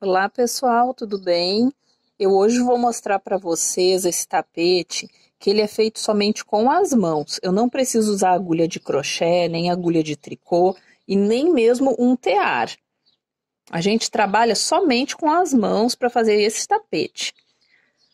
Olá pessoal, tudo bem? Eu hoje vou mostrar para vocês esse tapete que ele é feito somente com as mãos. Eu não preciso usar agulha de crochê, nem agulha de tricô e nem mesmo um tear. A gente trabalha somente com as mãos para fazer esse tapete.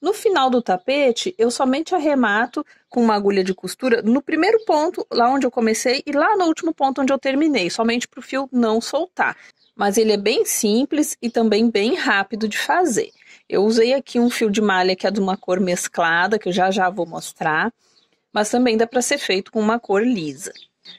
No final do tapete, eu somente arremato com uma agulha de costura no primeiro ponto, lá onde eu comecei, e lá no último ponto onde eu terminei, somente para o fio não soltar mas ele é bem simples e também bem rápido de fazer. Eu usei aqui um fio de malha que é de uma cor mesclada, que eu já já vou mostrar, mas também dá para ser feito com uma cor lisa.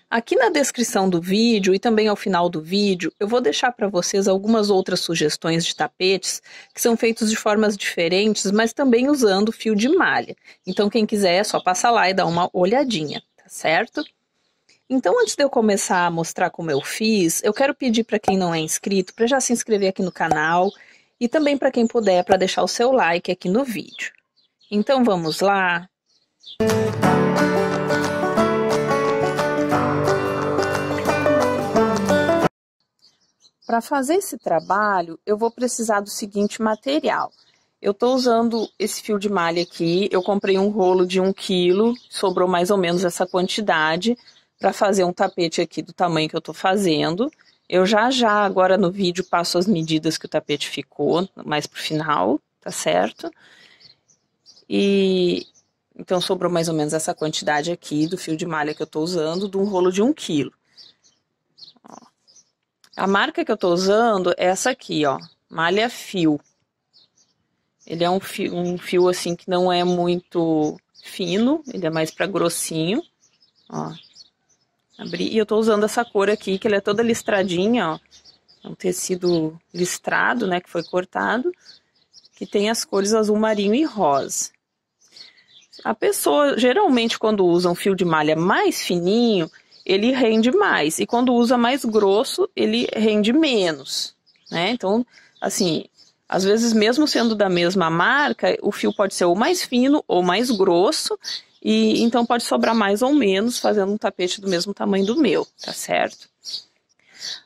Aqui na descrição do vídeo e também ao final do vídeo, eu vou deixar para vocês algumas outras sugestões de tapetes que são feitos de formas diferentes, mas também usando fio de malha. Então, quem quiser, é só passar lá e dar uma olhadinha, tá certo? Então, antes de eu começar a mostrar como eu fiz, eu quero pedir para quem não é inscrito para já se inscrever aqui no canal e também para quem puder para deixar o seu like aqui no vídeo. Então, vamos lá. Para fazer esse trabalho, eu vou precisar do seguinte material. Eu estou usando esse fio de malha aqui, eu comprei um rolo de 1 um kg, sobrou mais ou menos essa quantidade para fazer um tapete aqui do tamanho que eu estou fazendo. Eu já já agora no vídeo passo as medidas que o tapete ficou, mais para o final, tá certo? E então sobrou mais ou menos essa quantidade aqui do fio de malha que eu estou usando, de um rolo de um quilo. A marca que eu estou usando é essa aqui, ó, malha fio. Ele é um fio, um fio assim que não é muito fino, ele é mais para grossinho, ó, Abri, e eu tô usando essa cor aqui, que ela é toda listradinha, ó. É um tecido listrado, né, que foi cortado, que tem as cores azul marinho e rosa. A pessoa, geralmente, quando usa um fio de malha mais fininho, ele rende mais. E quando usa mais grosso, ele rende menos, né? Então, assim, às vezes, mesmo sendo da mesma marca, o fio pode ser ou mais fino ou mais grosso, e então pode sobrar mais ou menos fazendo um tapete do mesmo tamanho do meu, tá certo?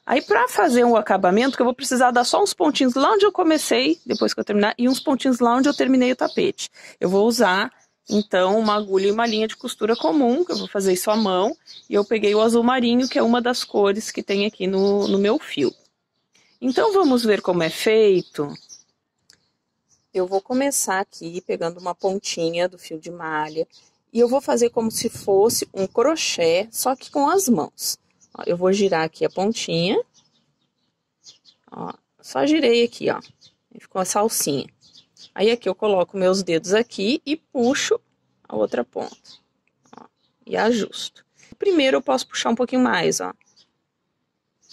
Aí para fazer o um acabamento, que eu vou precisar dar só uns pontinhos lá onde eu comecei, depois que eu terminar, e uns pontinhos lá onde eu terminei o tapete. Eu vou usar então, uma agulha e uma linha de costura comum, que eu vou fazer isso à mão. E eu peguei o azul marinho, que é uma das cores que tem aqui no, no meu fio. Então, vamos ver como é feito. Eu vou começar aqui pegando uma pontinha do fio de malha e eu vou fazer como se fosse um crochê, só que com as mãos. Ó, eu vou girar aqui a pontinha. Ó, só girei aqui, ó. Ficou essa salsinha. Aí aqui eu coloco meus dedos aqui e puxo a outra ponta. Ó, e ajusto. Primeiro eu posso puxar um pouquinho mais, ó.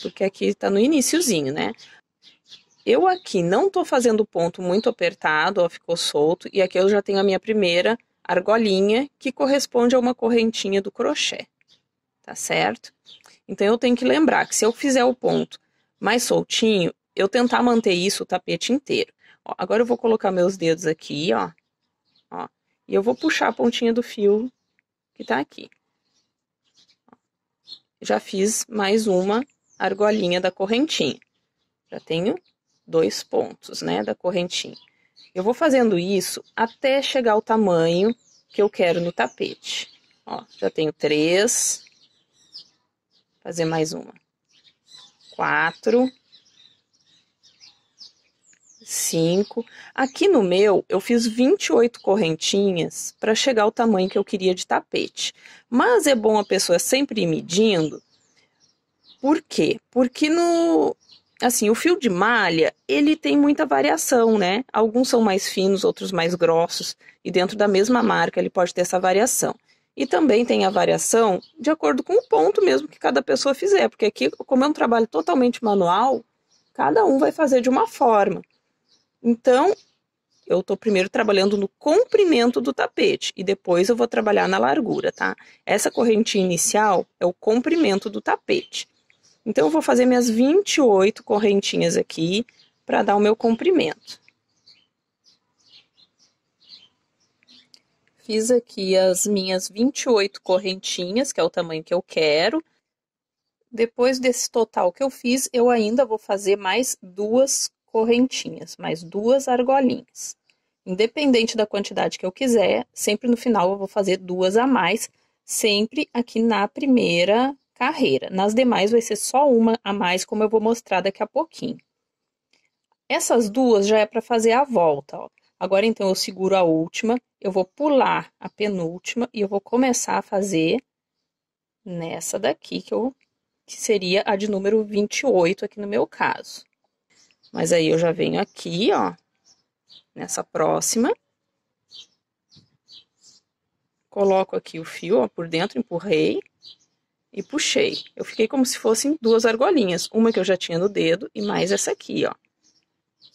Porque aqui tá no iníciozinho, né? Eu aqui não tô fazendo ponto muito apertado, ó, ficou solto. E aqui eu já tenho a minha primeira argolinha, que corresponde a uma correntinha do crochê, tá certo? Então, eu tenho que lembrar que se eu fizer o ponto mais soltinho, eu tentar manter isso o tapete inteiro. Ó, agora eu vou colocar meus dedos aqui, ó, ó, e eu vou puxar a pontinha do fio que tá aqui. Já fiz mais uma argolinha da correntinha. Já tenho dois pontos, né, da correntinha. Eu vou fazendo isso até chegar ao tamanho que eu quero no tapete. Ó, já tenho três. Fazer mais uma. Quatro. Cinco. Aqui no meu, eu fiz 28 correntinhas para chegar ao tamanho que eu queria de tapete. Mas é bom a pessoa sempre ir medindo. Por quê? Porque no, assim, o fio de malha, ele tem muita variação, né? Alguns são mais finos, outros mais grossos, e dentro da mesma marca ele pode ter essa variação. E também tem a variação de acordo com o ponto mesmo que cada pessoa fizer, porque aqui, como é um trabalho totalmente manual, cada um vai fazer de uma forma. Então, eu estou primeiro trabalhando no comprimento do tapete e depois eu vou trabalhar na largura, tá? Essa correntinha inicial é o comprimento do tapete. Então, eu vou fazer minhas 28 correntinhas aqui para dar o meu comprimento. Fiz aqui as minhas 28 correntinhas, que é o tamanho que eu quero. Depois desse total que eu fiz, eu ainda vou fazer mais duas correntinhas, mais duas argolinhas. Independente da quantidade que eu quiser, sempre no final eu vou fazer duas a mais, sempre aqui na primeira carreira. Nas demais vai ser só uma a mais, como eu vou mostrar daqui a pouquinho. Essas duas já é para fazer a volta. Ó. Agora, então, eu seguro a última, eu vou pular a penúltima e eu vou começar a fazer nessa daqui, que, eu, que seria a de número 28 aqui no meu caso. Mas aí, eu já venho aqui, ó, nessa próxima. Coloco aqui o fio, ó, por dentro, empurrei e puxei. Eu fiquei como se fossem duas argolinhas, uma que eu já tinha no dedo e mais essa aqui, ó.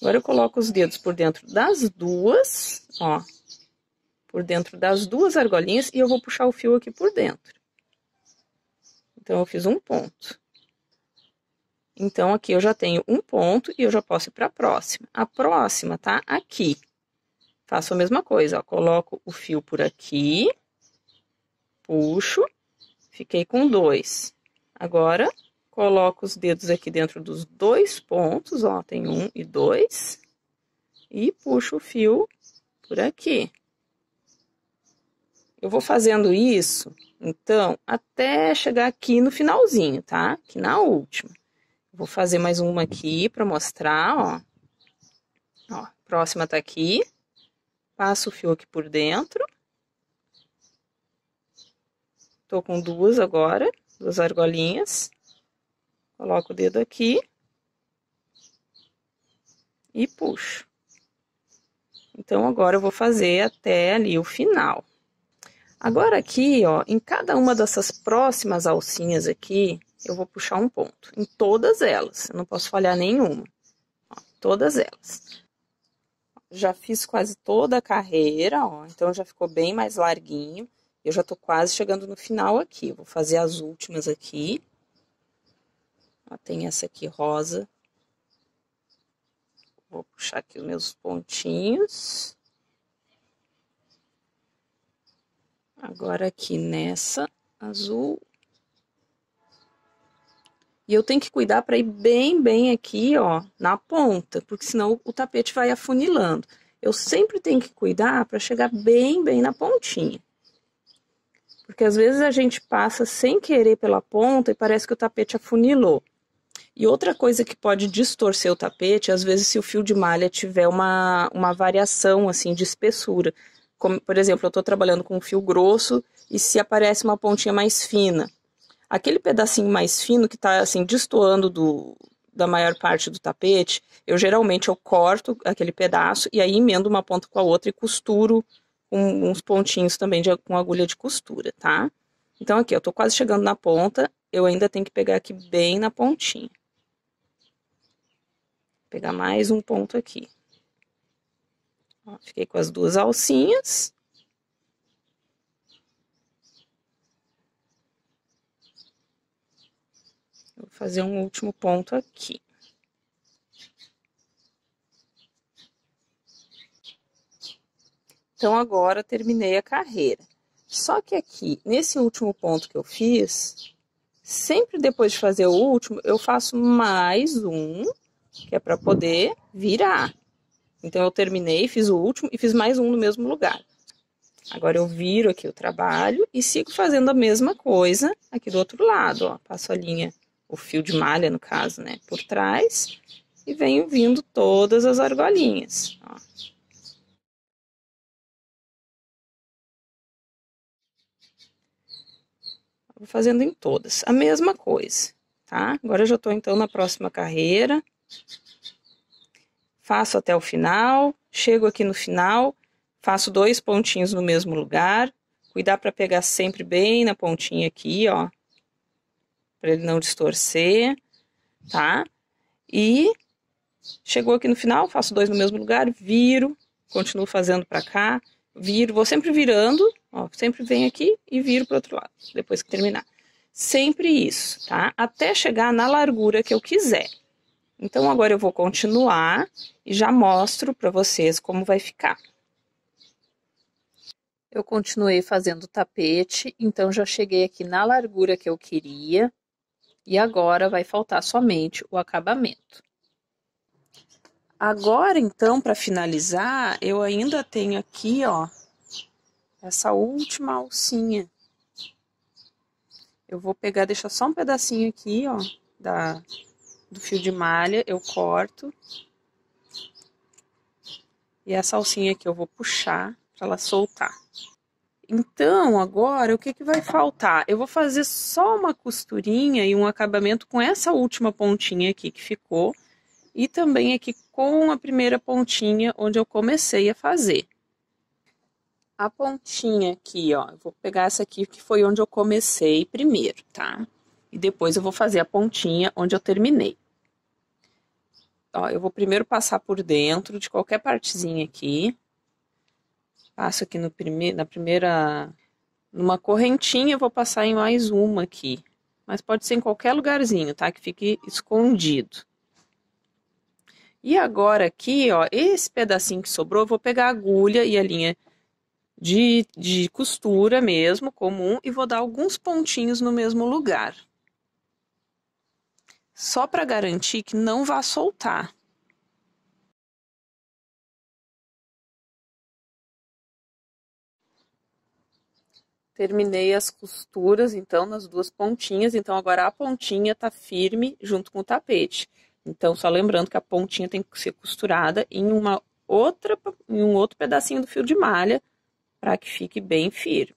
Agora eu coloco os dedos por dentro das duas, ó, por dentro das duas argolinhas e eu vou puxar o fio aqui por dentro. Então, eu fiz um ponto. Então, aqui eu já tenho um ponto e eu já posso ir para próxima. A próxima tá aqui. Faço a mesma coisa, ó, coloco o fio por aqui, puxo Fiquei com dois. Agora, coloco os dedos aqui dentro dos dois pontos, ó, tem um e dois. E puxo o fio por aqui. Eu vou fazendo isso, então, até chegar aqui no finalzinho, tá? Aqui na última. Vou fazer mais uma aqui para mostrar, ó. Ó, próxima tá aqui. Passo o fio aqui por dentro. Tô com duas agora, duas argolinhas. Coloco o dedo aqui. E puxo. Então, agora eu vou fazer até ali o final. Agora aqui, ó, em cada uma dessas próximas alcinhas aqui, eu vou puxar um ponto. Em todas elas, eu não posso falhar nenhuma. Ó, todas elas. Já fiz quase toda a carreira, ó, então já ficou bem mais larguinho. Eu já tô quase chegando no final aqui. Vou fazer as últimas aqui. Ó, tem essa aqui rosa. Vou puxar aqui os meus pontinhos. Agora aqui nessa azul. E eu tenho que cuidar para ir bem, bem aqui, ó, na ponta, porque senão o tapete vai afunilando. Eu sempre tenho que cuidar para chegar bem, bem na pontinha. Porque às vezes a gente passa sem querer pela ponta e parece que o tapete afunilou. E outra coisa que pode distorcer o tapete, às vezes, se o fio de malha tiver uma, uma variação assim de espessura. Como, por exemplo, eu estou trabalhando com um fio grosso e se aparece uma pontinha mais fina. Aquele pedacinho mais fino que está assim, destoando do, da maior parte do tapete, eu geralmente eu corto aquele pedaço e aí emendo uma ponta com a outra e costuro um, uns pontinhos também de, com agulha de costura, tá? Então, aqui, eu tô quase chegando na ponta, eu ainda tenho que pegar aqui bem na pontinha. pegar mais um ponto aqui. Ó, fiquei com as duas alcinhas. Vou fazer um último ponto aqui. Então agora terminei a carreira. Só que aqui, nesse último ponto que eu fiz, sempre depois de fazer o último, eu faço mais um, que é para poder virar. Então eu terminei, fiz o último e fiz mais um no mesmo lugar. Agora eu viro aqui o trabalho e sigo fazendo a mesma coisa aqui do outro lado, ó. Passo a linha, o fio de malha, no caso, né, por trás e venho vindo todas as argolinhas, ó. Vou fazendo em todas. A mesma coisa, tá? Agora eu já tô, então, na próxima carreira. Faço até o final. Chego aqui no final. Faço dois pontinhos no mesmo lugar. Cuidar para pegar sempre bem na pontinha aqui, ó. para ele não distorcer, tá? E chegou aqui no final, faço dois no mesmo lugar, viro, continuo fazendo para cá viro, vou sempre virando, ó, sempre venho aqui e viro para outro lado, depois que terminar. Sempre isso, tá? Até chegar na largura que eu quiser. Então, agora eu vou continuar e já mostro para vocês como vai ficar. Eu continuei fazendo o tapete, então já cheguei aqui na largura que eu queria. E agora vai faltar somente o acabamento. Agora, então, para finalizar, eu ainda tenho aqui, ó, essa última alcinha. Eu vou pegar, deixar só um pedacinho aqui, ó, da, do fio de malha, eu corto. E essa alcinha aqui eu vou puxar para ela soltar. Então, agora, o que, que vai faltar? Eu vou fazer só uma costurinha e um acabamento com essa última pontinha aqui que ficou e também aqui com a primeira pontinha onde eu comecei a fazer. A pontinha aqui, ó, eu vou pegar essa aqui que foi onde eu comecei primeiro, tá? E depois eu vou fazer a pontinha onde eu terminei. Ó, eu vou primeiro passar por dentro de qualquer partezinha aqui. Passo aqui no prime na primeira numa correntinha, vou passar em mais uma aqui. Mas pode ser em qualquer lugarzinho, tá? Que fique escondido. E agora aqui, ó, esse pedacinho que sobrou, eu vou pegar a agulha e a linha de, de costura mesmo, comum, e vou dar alguns pontinhos no mesmo lugar. Só para garantir que não vá soltar. Terminei as costuras, então, nas duas pontinhas. Então, agora a pontinha tá firme junto com o tapete. Então, só lembrando que a pontinha tem que ser costurada em uma outra em um outro pedacinho do fio de malha para que fique bem firme.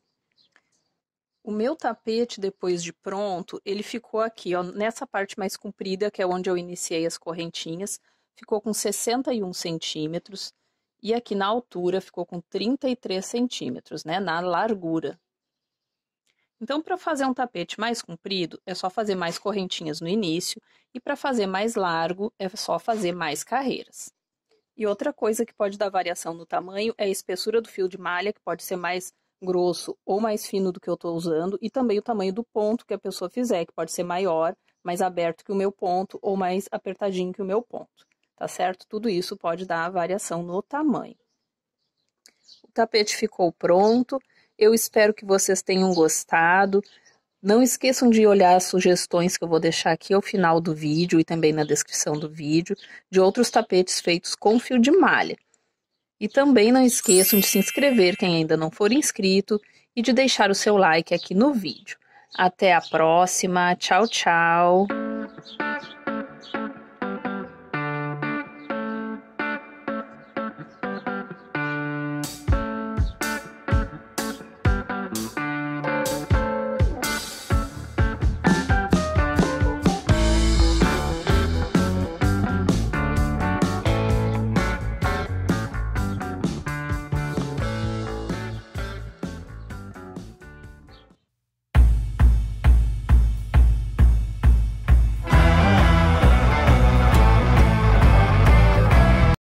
O meu tapete depois de pronto, ele ficou aqui, ó, nessa parte mais comprida, que é onde eu iniciei as correntinhas, ficou com 61 centímetros e aqui na altura ficou com 33 centímetros, né, na largura. Então, para fazer um tapete mais comprido, é só fazer mais correntinhas no início, e para fazer mais largo, é só fazer mais carreiras. E outra coisa que pode dar variação no tamanho é a espessura do fio de malha, que pode ser mais grosso ou mais fino do que eu estou usando, e também o tamanho do ponto que a pessoa fizer, que pode ser maior, mais aberto que o meu ponto ou mais apertadinho que o meu ponto, tá certo? Tudo isso pode dar variação no tamanho. O tapete ficou pronto. Eu espero que vocês tenham gostado. Não esqueçam de olhar as sugestões que eu vou deixar aqui ao final do vídeo e também na descrição do vídeo de outros tapetes feitos com fio de malha. E também não esqueçam de se inscrever quem ainda não for inscrito e de deixar o seu like aqui no vídeo. Até a próxima, tchau, tchau!